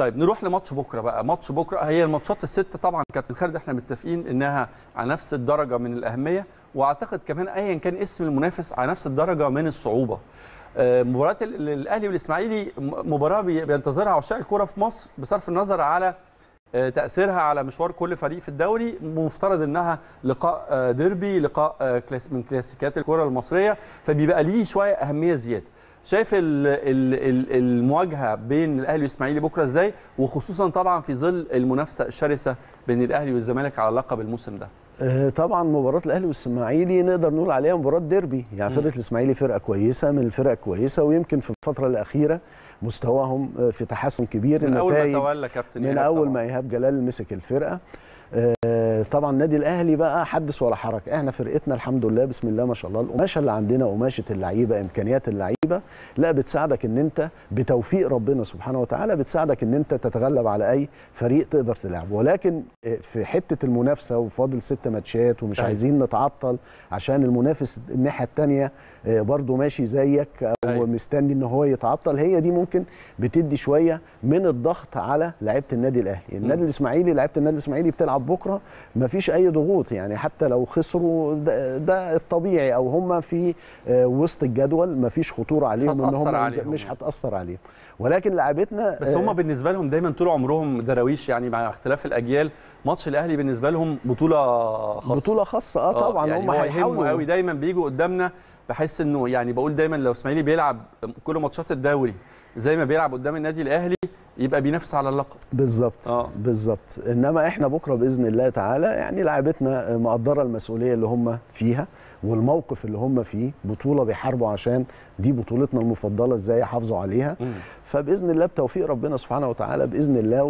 طيب نروح لماتش بكره بقى ماتش بكره هي الماتشات السته طبعا كابتن خالد احنا متفقين انها على نفس الدرجه من الاهميه واعتقد كمان ايا كان اسم المنافس على نفس الدرجه من الصعوبه آه، مباراه الاهلي والاسماعيلي مباراه بينتظرها عشاق الكره في مصر بصرف النظر على آه، تاثيرها على مشوار كل فريق في الدوري مفترض انها لقاء آه، ديربي لقاء من كلاسيكات الكره المصريه فبيبقى ليه شويه اهميه زياده شايف المواجهه بين الاهلي والاسماعيلي بكره ازاي وخصوصا طبعا في ظل المنافسه الشرسه بين الاهلي والزمالك على لقب الموسم ده آه، طبعا مباراه الاهلي والاسماعيلي نقدر نقول عليها مباراه ديربي يعني فرقه الاسماعيلي فرقه كويسه من الفرق كويسه ويمكن في الفتره الاخيره مستواهم آه، في تحسن كبير من اول ما تولى كابتن من اول ما ايهاب جلال مسك الفرقه آه، طبعا النادي الاهلي بقى حدث ولا حرج احنا فرقتنا الحمد لله بسم الله ما شاء الله القماشه اللي عندنا قماشه اللعيبه امكانيات اللعيبه لا بتساعدك ان انت بتوفيق ربنا سبحانه وتعالى بتساعدك ان انت تتغلب على اي فريق تقدر تلعب ولكن آه، في حته المنافسه وفاضل ست ماتشات ومش أي. أيوة. عايزين نتعطل عشان المنافس الناحيه الثانيه آه، برده ماشي زيك او أي. أيوة. مستني ان هو يتعطل هي دي ممكن بتدي شويه من الضغط على لعيبه النادي الاهلي النادي الاسماعيلي لعيبه النادي الاسماعيلي بتلعب هيلعب بكره مفيش اي ضغوط يعني حتى لو خسروا ده, ده الطبيعي او هم في آه، وسط الجدول مفيش خطوره عليهم ان هم عليهم. مش هتاثر عليهم ولكن لعبتنا بس هم آه، بالنسبه لهم دايما طول عمرهم دراويش يعني مع اختلاف الاجيال ماتش الاهلي بالنسبه لهم بطوله خاصه بطوله خاصه اه, آه، طبعا يعني هم هيحاولوا قوي دايما بيجوا قدامنا بحس انه يعني بقول دايما لو اسماعيلي بيلعب كل ماتشات الدوري زي ما بيلعب قدام النادي الاهلي يبقى بينافس على اللقب بالظبط آه. بالظبط انما احنا بكره باذن الله تعالى يعني لعبتنا مقدره المسؤوليه اللي هم فيها والموقف اللي هم فيه بطوله بيحاربوا عشان دي بطولتنا المفضله ازاي يحافظوا عليها م. فباذن الله بتوفيق ربنا سبحانه وتعالى باذن الله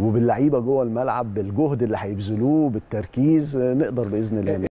وباللعيبه جوه الملعب بالجهد اللي هيبذلوه بالتركيز نقدر باذن الله